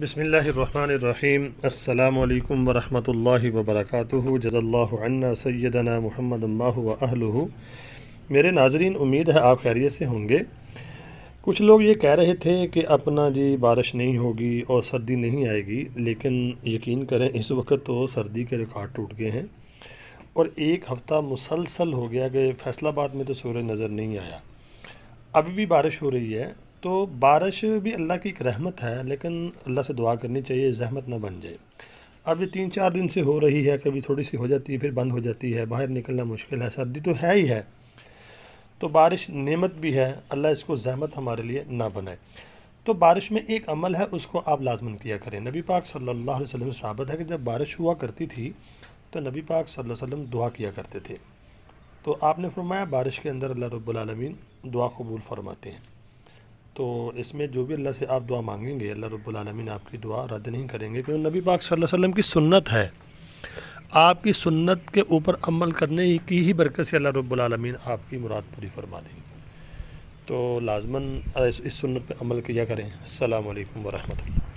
बसमीम् अल्लाम वरहमल वबरक जज़ल्ला सैदना महमद अहलू मेरे नाजरीन उम्मीद है आप खैरियत से होंगे कुछ लोग ये कह रहे थे कि अपना जी बारिश नहीं होगी और सर्दी नहीं आएगी लेकिन यकीन करें इस वक्त तो सर्दी के रिकॉर्ड टूट गए हैं और एक हफ़्ता मुसलसल हो गया कि फैसलाबाद में तो सूर्य नज़र नहीं आया अभी भी बारिश हो रही है तो बारिश भी अल्लाह की एक रहमत है लेकिन अल्लाह से दुआ करनी चाहिए जहमत ना बन जाए अब ये तीन चार दिन से हो रही है कभी थोड़ी सी हो जाती है फिर बंद हो जाती है बाहर निकलना मुश्किल है सर्दी तो है ही है तो बारिश नेमत भी है अल्लाह इसको जहमत हमारे लिए ना बनाए तो बारिश में एक अमल है उसको आप लाजमन किया करें नबी पाक सल्लल्लाहु अलैहि वसल्लम साबित है कि जब बारिश हुआ करती थी तो नबी पाक सल्लल्लाहु अलैहि वसल्लम दुआ किया करते थे तो आपने फरमाया बारिश के अंदर अल्लाह रब्बुल दुआ कबूल फरमाते हैं तो इसमें जो भी अल्लाह से आप दुआ मांगेंगे अल्लाह रब्बुल आपकी दुआ रद्द नहीं करेंगे क्योंकि नबी पाक सल्लल्लाहु अलैहि वसल्लम की सुन्नत है आपकी सुन्नत के ऊपर अमल करने की ही बरकत से अल्लाह रब्बुल आपकी मुराद पूरी फरमा देंगे तो लाजमन इस, इस सुन्नत पर अमल किया करें अल्लाम वरहमल